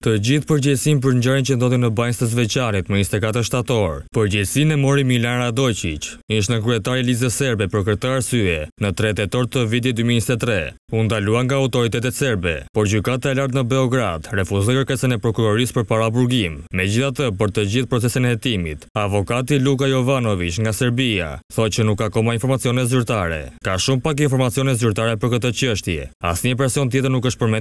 Të gjithë përgjesin për njërën që ndodhi në bajnës të zveqarit më 24 shtator. Përgjesin e mori Milara Dojqic ishë në i Lize Serbe për kërta arsye në 3 të vitit 2023, undaluan nga autoritetet Serbe, por gjukat e lartë në Beograd, refuzëgër kërkesën e prokuroris për para burgim. Me gjitha të për të gjithë procesin e jetimit. avokati Luka Jovanovic nga Serbia, tho që nuk ka koma informacione zyrtare. Ka shumë pak informacione zyrtare për këtë qështje. Asnjë nuk është në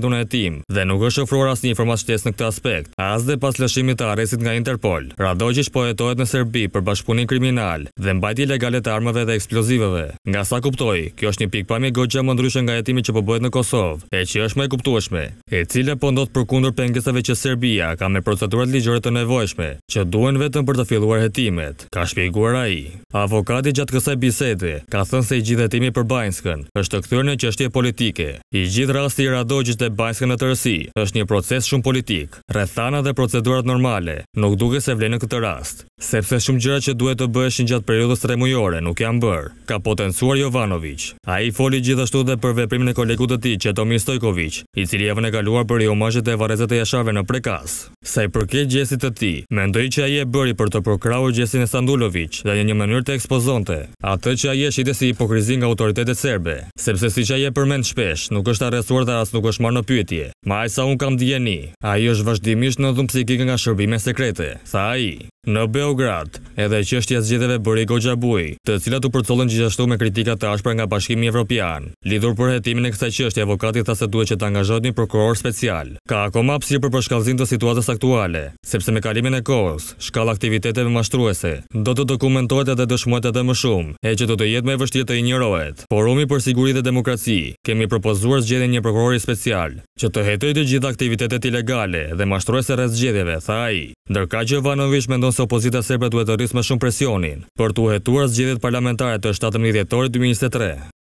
dhe nuk është ofruar asnjë në këtë aspekt, as dhe pas lëshimit të aresit nga Interpol. Radojqiq pojetohet në Serbi për bashkëpunin kriminal dhe mbajti ilegalet armëve dhe eksplozivëve. Nga sa kuptoj, kjo është një pik pami gogja më ndryshën nga jetimi që përbohet po në Kosovë, e që është me kuptueshme, e cile po ndot për kundur pengesave që Serbia ka me procedurat ligjore të nevojshme, që duen vetëm për të filluar jetimet, ka shpiguar a i. Avokati gjatë kësaj bisede, ka thënë se i gjithë jetimi për Bajnskën, është të këtyrë në qështje politike. I gjithë rasti i radojgjit dhe Bajnskën në tërësi, është një proces shumë politik logik, rrethana dhe procedurat normale, nuk duke se vlenë këtë rast, sepse shumë gjëra që duhet të bëheshin gjatë periudhës tremujore nuk janë bërë, ka potencuar Jovanovic. A i foli gjithashtu dhe për veprimin e kolegu të ti, Qetomi Stojkovic, i cili javën e kaluar për i omashet e varezet e jashave në prekas. Sa i përket gjesit të ti, mendoj që a i e bëri për të përkrau gjesin e Sandulovic dhe një një mënyrë të ekspozonte, atë që a i e shite si hipokrizin nga autoritetet serbe, sepse si që a i e përmend shpesh, nuk është arrestuar dhe as nuk është marë në pyetje. Ma a i sa unë kam djeni, a i është vazhdimisht në dhumë psikike nga shërbime sekrete, tha a i. Në Beograd, edhe qështja zgjedeve bëri Gogja Buj, të cilat u përcolën gjithashtu me kritika të ashpra nga Bashkimi Evropian. Lidhur për hetimin e kësa qështja, avokatit ta se duhet që të angazhot një prokuror special. Ka akoma apsirë për përshkallzim të situatës aktuale, sepse me kalimin e kohës, shkall aktivitetet me mashtruese, do të dokumentohet edhe dëshmuet edhe më shumë, e që do të jetë me vështje të injërohet. Forumi për siguri dhe demokraci, kemi propozuar zgjedi një prokurori special, që të hetoj të gjitha aktivitetet ilegale dhe mashtruese rrës se opozita serbe duhet të rrisë më shumë presionin për të uhetuar zgjedhjet parlamentare të 17 ditorit 2023.